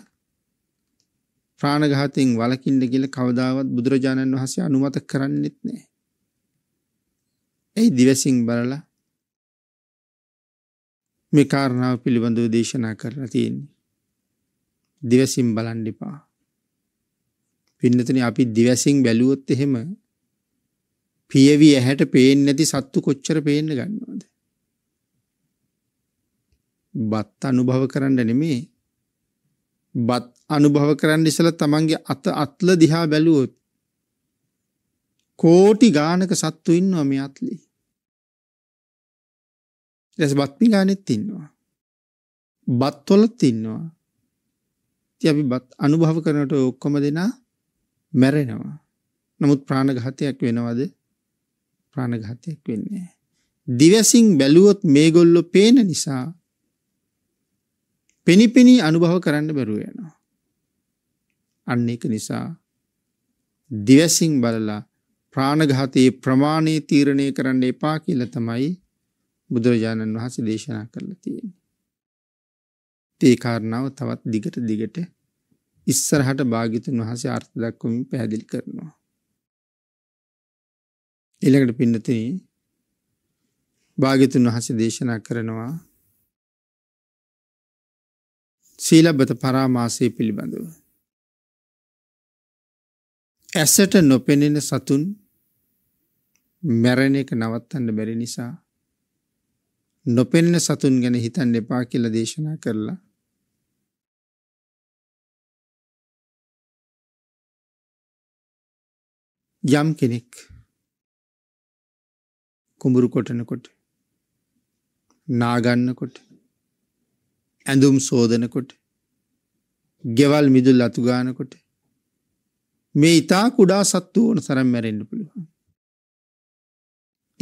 ප්‍රාණඝාතයෙන් වළකින්න කියලා කවදාවත් බුදුරජාණන් වහන්සේ අනුමත කරන්නෙත් නෑ. ඒ දිවැසින් බලලා මේ කාරණාව පිළිබඳව දේශනා කරලා තියෙන්නේ. දිවැසින් බලන්න එපා. පින්නතනේ අපි දිවැසින් බැලුවොත් එහෙම පියවි ඇහැට පේන්නේ නැති සත්තු කොච්චර පේන්න ගන්නවද? බත් අනුභව කරන්න නෙමේ බත් අනුභව කරන්න ඉසලා තමන්ගේ අත අත්ල දිහා බැලුවොත් කෝටි ගානක සත්තු ඉන්නවා මේ අත්ලි. දැස් බත් පිඟානෙත් ඉන්නවා. බත් වලත් ඉන්නවා. ඉතින් අපි බත් අනුභව කරනකොට ඔක්කොම දෙනා මැරෙනවා. නමුත් ප්‍රාණඝාතයක් වෙනවද? ප්‍රාණඝාතයක් වෙන්නේ නැහැ. දිවසින් බැලුවොත් මේගොල්ලෝ පේන නිසා පෙනිපෙනී අනුභව කරන්න බැරුව යනවා. අන්න එක නිසා දිවැසින් බලලා ප්‍රාණඝාතයේ ප්‍රමාණය තීරණය කරන්න එපා කියල තමයි බුදුරජාණන් වහස දේශනා කරලා තියෙන. තේකාරණාව තවත් දිගට දිගට ඉස්සරහට භාගිතුන් වහස අර්ථ දක්වමින් පැහැදිලි කරනවා. එළකට පින්නතින භාගිතුන් වහස දේශනා කරනවා සීලබත පරාමාසය පිළිබඳව. ඇසට නොපෙනෙන සතුන් මැරණ එක නවත්තන්න බැරි නිසා නොපෙන්න සතුන් ගැන හිතන් එපා කියල දේශනා කරලා යම් කෙනෙක් කුඹුරු කොටනකොට නාගන්නකොට ඇඳුම් සෝදනකොට ගෙවල් මිදුල් අතුගානකොට මේ ඉතා කුඩා සත්තු ඕන සරම් මැරෙන්ඩ පුළුවන්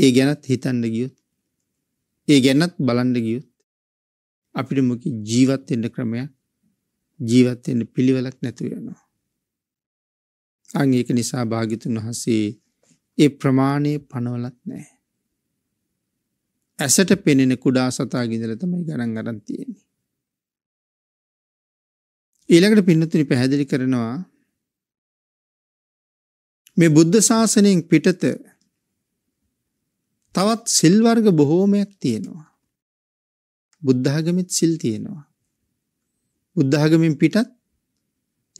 ඒ ගැනත් හිතන්ඩ ගියොත් ඒ ගැන්නත් බලන්ඩ ගියොත් අපිට මොක ජීවත්ෙන්ට ක්‍රමයක් ජීවත්ෙන්ට පිළිවෙලක් නැතුවයනවා අං ඒක නිසා භාගිතුන් වහසේ ඒ ප්‍රමාණය පනවලත් නෑ ඇසට පෙනෙන කුඩා සතා ගිදල තමයි ගණන් ගරන්තියෙන්නේ ඊළඟට පින්නතුනි පැහැදිලි කරනවා මේ බුද්ධ ශාසනයෙන් පිටත තවත් සිල් වර්ග බොහෝමයක් තියෙනවා. බුද්ධ ආගමෙත් සිල් තියෙනවා. බුද්ධ ආගමෙන් පිටත්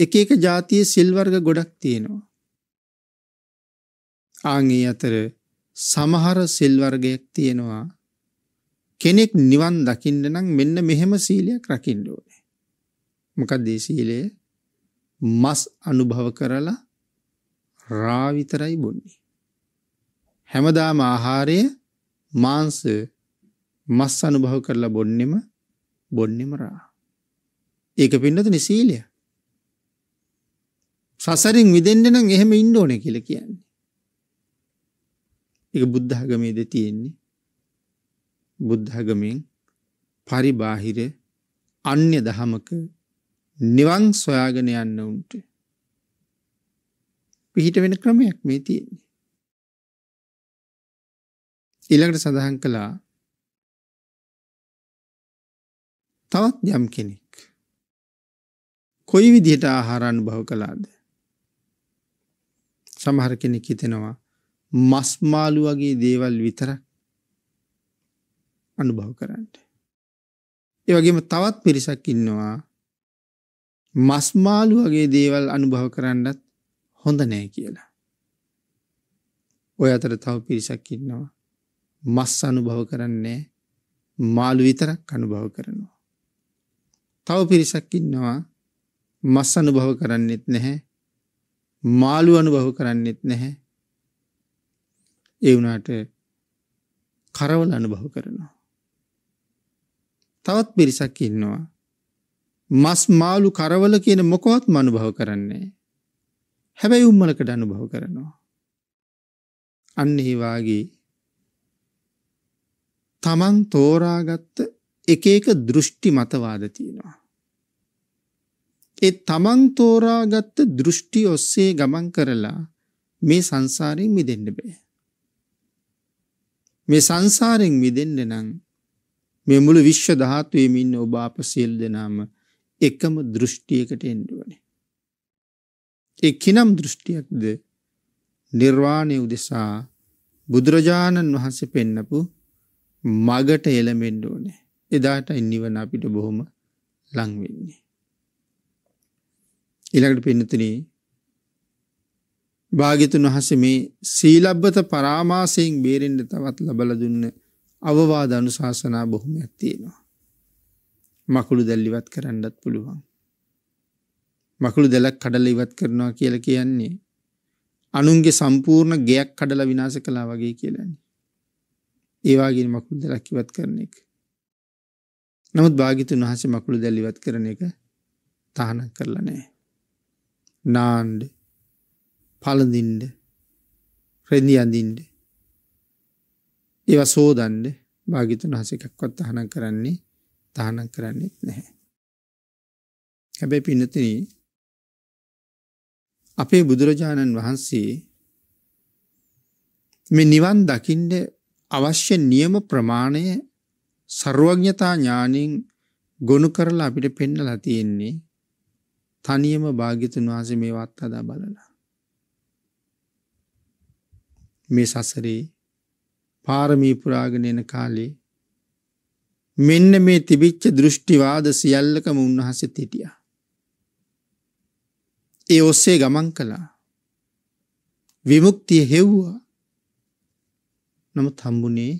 එක එක જાතියේ සිල් වර්ග ගොඩක් තියෙනවා. ආන්ගේ අතර සමහර සිල් වර්ගයක් තියෙනවා. කෙනෙක් නිවන් දකින්න නම් මෙන්න මෙහෙම සීලයක් රකින්න ඕනේ. මොකක්ද ඒ සීලය? මස් අනුභව කරලා රා විතරයි බොන්නේ. හැමදාම ආහාරය මාංශ මස් අනුභව කරලා බොන්නෙම බොන්නෙම රා. ඒක පින්නතුනේ සීලය. සසරින් මිදෙන්න නම් එහෙම ඉන්න ඕනේ කියලා කියන්නේ. ඒක බුද්ධ ධර්මයේද තියෙන්නේ. බුද්ධ ධර්මයෙන් පරිබාහිර අන්‍ය දහමක නිවන් සොයාගෙන යන්න උන්ට පිහිට වෙන ක්‍රමයක් මේ තියෙන්නේ. ඊළඟට සඳහන් කළා තවත් යම් කෙනෙක් කොයි විදිහට ආහාරන් භව කළාද සමහර කෙනෙක් හිතෙනවා මස්මාලු වගේ දේවල් විතර අනුභව කරන්න. ඒ වගේම තවත් පිරිසක් ඉන්නවා මස්මාලු වගේ දේවල් අනුභව කරන්නත් හොඳ නෑ කියලා. ඔය අතර තව පිරිසක් ඉන්නවා. මස් අනුභව කරන්නේ මාළු විතරක් අනුභව කරනවා. තව පිරිසක් ඉන්නවා මස් අනුභව කරන්නෙත් නැහැ. මාළු අනුභව කරන්නෙත් නැහැ. ඒ වුණාට කරවල අනුභව කරනවා. තවත් පිරිසක් ඉන්නවා මස් මාලු කරවල කියන මොකොත් මනුභව කරන්නේ. හැබැයි උම්මලකට අනුභව කරනවා. අන්න ඒවාගේ තමන් තෝරාගත්ත එක එක දෘෂ්ටි මතවාද තියෙනවා. ඒ තමන් තෝරාගත්ත දෘෂ්ටි ඔස්සේ ගමන් කරලා මේ සංසාරයෙන් මිදෙන්න බෑ. මේ සංසාරයෙන් මිදෙන්න නම් මේ මුළු විශ්ව ධාතුවේම ඉන්න ඔබ අප සියලු දෙනාම එකම දෘෂ්ටියකට එන්ඩුවන. එක්කිනම් දෘෂ්ටියක්ද නිර්වාණය උදෙසා බුදුරජාණන් වහන්සේ පෙන්නපු මගට එළමෙන්ඩෝනෑ එදාට ඉන්නිවන අපිට බොහොම ලංවෙන්නේ. ඉළඟට පෙන්නතනේ භාගිතුන් වහස මේ සීලබ්බත පරාමාසයෙන් බේරෙන්ට තවත් ලබල දුන්න අවවාද අනුශාසනා බොහොම ඇත්තියෙනවා. මකුළු දැල්ලිවත් කරන්නත් පුළුවන්. මකුළු දැලක් කඩල ඉවත් කරනවා කියල කියන්නේ. අනුන්ගේ සම්පූර්ණ ගයක් කඩල විනාස කලා වගේ කියලන්නේ. ඒවාගේ මකුළු දැලක් ඉවත් කරන එක. නමුත් භාගිතුන් වහස මකුළු දැල්ලිවත් කරන එක තහන කරලා නෑ. නාන්ඩ පලඳින්ඩ රෙදි අඳින්ඩ ඒව සෝදන්ඩ භාගිතුන් හස එකක්වත් අහන කරන්නේ තහනම් කරන්නෙත් නැහැ. හැබැයි පිනතින අපේ බුදුරජාණන් වහන්සේ මේ නිවන් දකිින්ට අවශ්‍ය නියම ප්‍රමාණය සරුවඥතා ඥානින් ගොුණු කරලා අපිට පෙන්නලා තියෙන්නේ තනියම භාගිතුන් වහස මේ වත් අදා බලලා. මේ සසරේ පාරමී පුරාගෙන එන කාලේ මෙන්න මේ තිබිච්ච දෘෂ්ටිවාද සියල්ලකම උන්වහස තිටිය. ඒ ඔස්සේ ගමන් කළා විමුක්තිය හෙව්වා නමුත් හම්බුනේ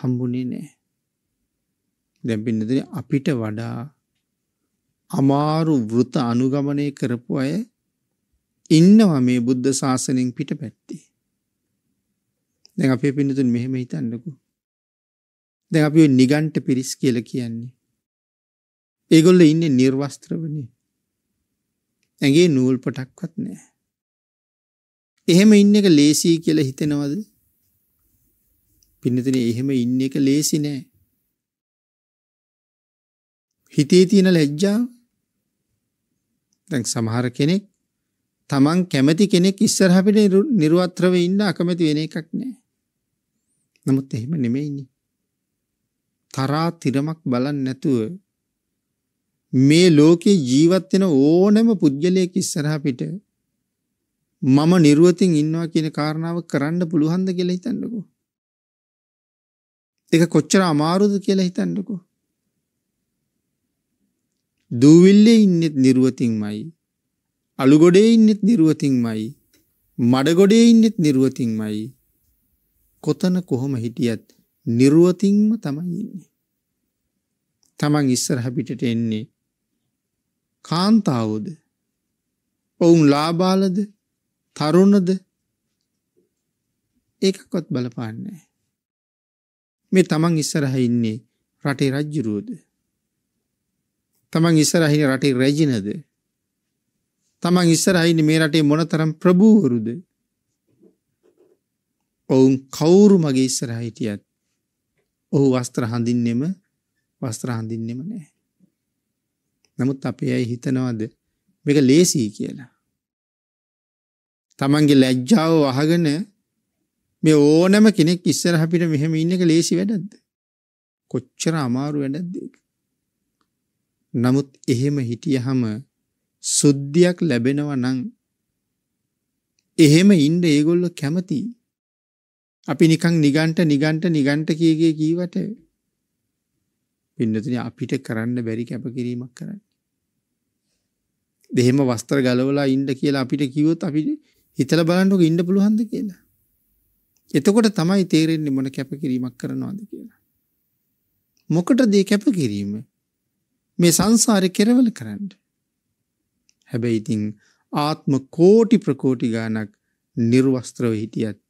හම්බුනේ නෑ. දැම්පින්නදන අපිට වඩා අමාරු වෘත අනුගමනය කරපු අය ඉන්නවා මේ බුද්ධ ශාසනෙන් පිට පැත්තේ. දැන් අපේ පින්නතුන් මෙහෙම හිතන්නකු. දැන් අපි නිගන්ට පිරිස් කියල කියන්නේ. ඒගොල්ල ඉන්න නිර්වස්ත්‍රවනේ. ඇගේ නූල් පටක්වත් නෑ. එහෙම ඉන්න එක ලේසිී කියල හිතෙනවද පිනතින එහෙම ඉන්න එක ලේසි නෑ. හිතේ තියෙන ලැජ්ජාව දැන් සමහර කෙනෙක් තමන් කැමති කෙනෙක් ඉස්සරහපිට නිර්වත්‍රව ඉන්න අකමැති වෙන එකක් නෑ. නමුත් එහෙම නෙමෙයිනි. තරා තිරමක් බලන්නේ නැතුව මේ ලෝකේ ජීවත් වෙන ඕනෑම පුද්ගලයෙක් ඉස්සරහා පිට මම නිර්වතින් ඉන්නවා කියන කාරණාව කරන්න පුළුවන්ද කියලා හිතන්නකෝ. ඒක කොච්චර අමාරුද කියලා හිතන්නකෝ. දූවිල්ලේ ඉන්නෙත් නිර්වතින්මයි. අලුගොඩේ ඉන්නෙත් නිර්වතින්මයි. මඩගොඩේ ඉන්නෙත් නිර්වතින්මයි. කොතන කොහොම හිටියත් නිරුවතින්ම තමයි ඉන්නේ. තමන් ඉස්සර හැපිටට එන්නේ කාන්තාවෝද ඔවුන් ලාබාලද තරුණද ඒකකොත් බලපාන්නේ. මේ තමන් ඉස්සරහ ඉන්නේ රටේ රජ්ජුරුවද. තමන් ඉස්සරහින රටේ රැජිනද. තමන් ඉස්සරහින්න මේ රටේ මොනතරම් ප්‍රභූවරුද. ඔවුන් කවුරු මගේ ඉස්සරහිටියත් ඔහු වස්ත්‍ර හඳින්නෙම වස්ත්‍ර හඳින්නෙම නෑ. නමුත් අපේ ඇයි හිතනවද මේක ලේසිී කියලා. තමන්ගේ ලැජ්ජාව වහගෙන මේ ඕනම කෙනෙක් ඉස්සර අපිට මෙහෙම ඉන්න එක ලේසි වැඩද්ද. කොච්චර අමාරු වැඩද්දක. නමුත් එහෙම හිටියහම සුද්ධියක් ලැබෙනව නං එහෙම ඉන්ඩ ඒගොල්ල කැමතියි අපි නිකං නිගන්ට නිගන්ට නිගන්ට කියගේ කීවට පින්නතින අපිට කරන්න බැරි කැප කිරීමක් කරන්න. දෙහෙම වස්තර ගලවලා ඉන්ඩ කියලා අපිට කිවොත් අපි හිතල බලන්ටක ඉන්ඩ පුළුවන්ද කියලා. එතකොට තමයි තේරෙන්නේ මොන කැප කිරීමක් කරනවාද කියලා. මොකට දේ කැප කිරීම මේ සංසාරය කෙරවල කරන්න. හැබැයිඉතිං ආත්ම කෝටි ප්‍රකෝටි ගානක් නිර්වස්ත්‍රව හිටියත්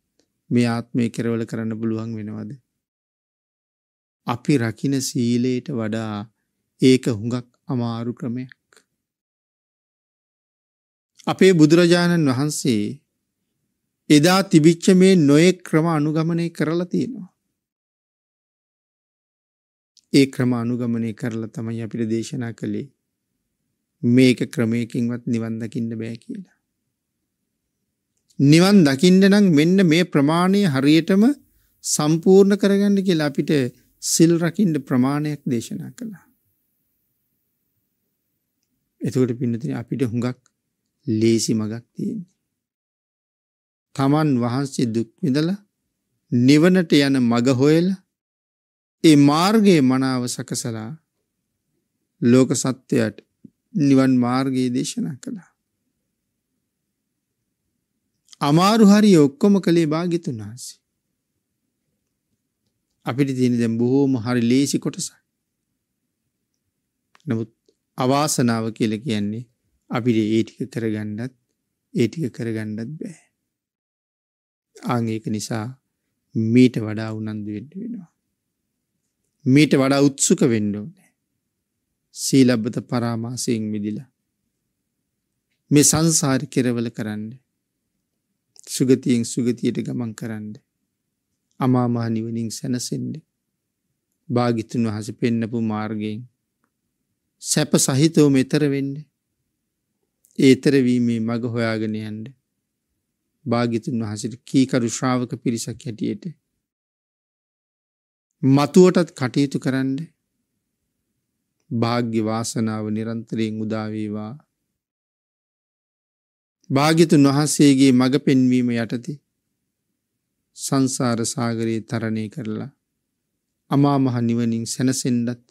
මේ ආත්මය කෙරවල කරන්න පුළුවන් වෙනවද. අපි රකින සීලයට වඩා ඒක හුඟක් අමාරු ක්‍රමයක්. අපේ බුදුරජාණන් වහන්සේ එදා තිබිච්ච මේ නොයෙක් ක්‍රම අනුගමනය කරලා තියෙනවා. ඒ ක්‍රම අනුගමනය කරලා තමයි අපිට දේශනා කළේ මේක ක්‍රමයකින්වත් නිවන් දකින්න බෑ කියලා. නිවන් දකින්න නම් මෙන්න මේ ප්‍රමාණය හරියටම සම්පූර්ණ කරගන්න කියලා අපිට සිල් රකින්න ප්‍රමාණයක් දේශනා කළා. එතකොට පින්නතින අපිට හුඟක් ලේසි මගක් තියෙන්නේ. තමන් වහන්සේ දුක් විඳලා නිවනට යන මග හොයලා ඒ මාර්ගයේ මනාව සකසලා ලෝක සත්‍යයට නිවන් මාර්ගයේ දේශනා කළා. අමාරු හරි ඔක්කොම කළේ භාග්‍යතුන් වහන්සේ. අපිට තියෙන දැන් බොහෝම හරි ලේසි කොටසක්. නමුත් අවාසනාව කියලා කියන්නේ අපිට ඒ ටික කරගන්නත් ඒ ටික කරගන්නත් බෑ. ආන් ඒක නිසා මීට වඩා උනන්දු වෙන්න වෙනවා. මීට වඩා උත්සුක වෙන්න ඕනේ. සීලබ්බත පරාමාසයෙන් මිදිලා මේ සංසාර කෙරවල කරන්නේ සුගතියෙන් සුගතියට ගමන් කරන්න. අමාමානිවනින් සැනසෙන්ඩ. භාගිතුන් වහස පෙන්නපු මාර්ගයෙන්. සැප සහිතව මෙතරවෙන්න. ඒතරවීමේ මග හොයාගෙන යන්ඩ. භාගිතුන් වහසට කීකරු ශ්‍රාවක පිරිසක් හැටියට. මතුවටත් කටයුතු කරන්න. භාග්‍ය වාසනාව නිරන්තරයෙන් උදාවේවා භාගිතුන් වහන්සේගේ මඟ පෙන්වීම යටති සංසාර සාගරයේ තරණය කරලා අමාමහ නිවනින් සැනසෙන්ඩත්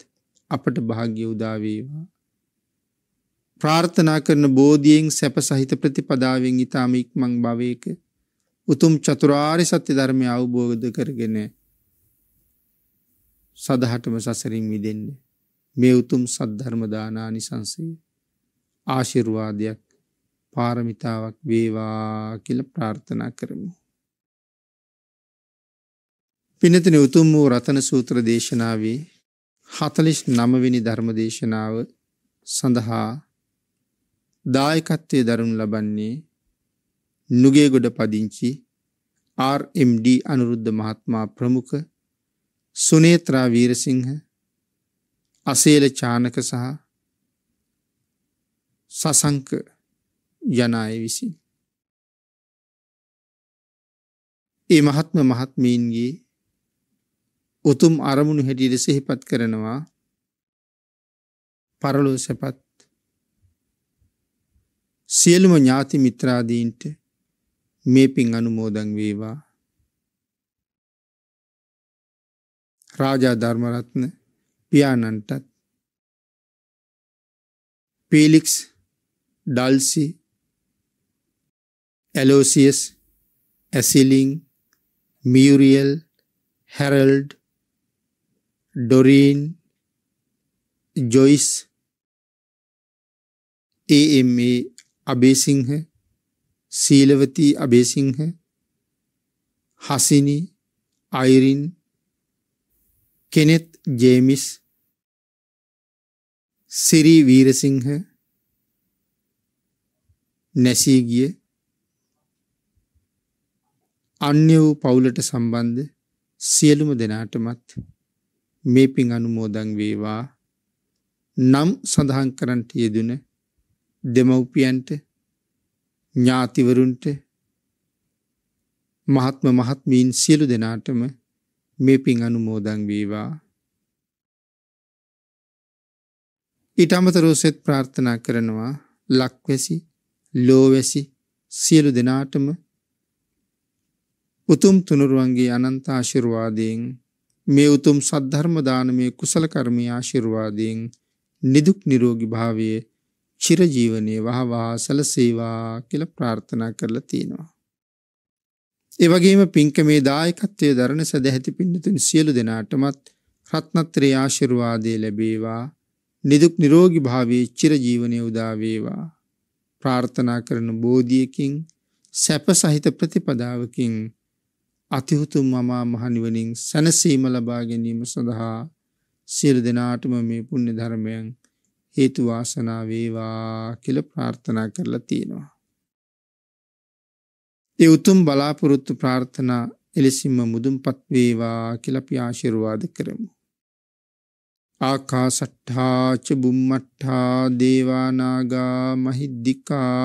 අපට භාග්‍ය උදාවේවා. ප්‍රාර්ථනා කරන බෝධියෙන් සැප සහිත ප්‍රතිපදාවෙන් ඉතාම ඉක්මං භවයක උතුම් චතුරාරි සත්‍ය ධර්මය අවබෝධ කරගෙන සදහටම සසරින් විදෙන්න මේ උතුම් සද්ධර්මදානා නිසංසේ ආශිර්වාදයක් පාරමිතාවක් වේවා කියල ප්‍රාර්ථනා කරමු. පිනතින උතුම් වූ රතන සූත්‍ර දේශනාවේ හතලිස් නමවිනි ධර්ම දේශනාව සඳහා දායකත්වය දරුණු ලබන්නේ නුගේගොඩ පදිංචි RMD අනුරුද්ධ මහත්මා ප්‍රමුඛ සුනේත්‍රා වීරසිංහ අසේල චානක සහ සසංක යනාය විසින්. ඒ මහත්ම මහත්මීන්ගේ උතුම් අරමුණු හැටියට සෙහිපත් කරනවා පරලෝ සැපත් සියලුම ඥාති මිත්‍රාදීන්ට මේ පින් අනුමෝදන් වේවා රාජා ධර්මරත්න පියාණන්ටත් Felix Dulcie Aloysius, Assiling, Muriel, Harold, Doreen, Joyce, A M A Abeysinghe है सीलवती अबे सिंह है Hasini Irene Kenneth James Sri Weerasinghe है नसीगिए අන්‍ය වූ පවුලට සම්බන්ධ සියලුම දෙනාටමත් මේ පින් අනුමෝදන් වේවා නම් සඳහන් කරන්ට යෙදුන දෙමව්පියන්ට ඥාතිවරුන්ට මහත්ම මහත්මීන් සියලු දෙනාටම මේ පින් අනුමෝදන් වේවා ඊට අමතරව සෙත් ප්‍රාර්ථනා කරනවා ලක්වැසි ලෝවැසි සියලු දෙනාටම උතුම් තුනුරුවන්ගේ අනන්ත ආශිර්වාදයෙන් මේ උතුම් සද්ධර්ම දානමේ කුසල කර්මී ආශිර්වාදයෙන් නිදුක් නිරෝගී භාවයේ චිරජීවනයේ වහවහා සැලසේවා කියලා ප්‍රාර්ථනා කරලා තියෙනවා. ඒ වගේම පින්කමේ දායකත්වයේ දරණ සදැහැති පින්නතුන් සියලු දෙනාටමත් රත්නත්‍රේ ආශිර්වාදය ලැබේවා. නිදුක් නිරෝගී භාවයේ චිරජීවනයේ උදා වේවා. ප්‍රාර්ථනා කරන බෝධියකින් සැප සහිත ප්‍රතිපදාවකින් අතිහුතුම් මමා මහනිවනින් සැනසීම ලබා ගැනීම සඳහා සියලු දෙනාටම මේ පුුණ්‍ය ධර්මයන් හේතු වාසනා වේවා කියල ප්‍රාර්ථනා කරලා තියෙනවා. ඒ උතුම් බලාපොරොත්තු ප්‍රාර්ථනා එලෙසින්ම මුදුන්පත් වේවා කියලා අපි ආශිර්වාද කරමු. ආකාසට්ඨා ච බුම්මට්ඨා දේවා නාග මහිද්దికා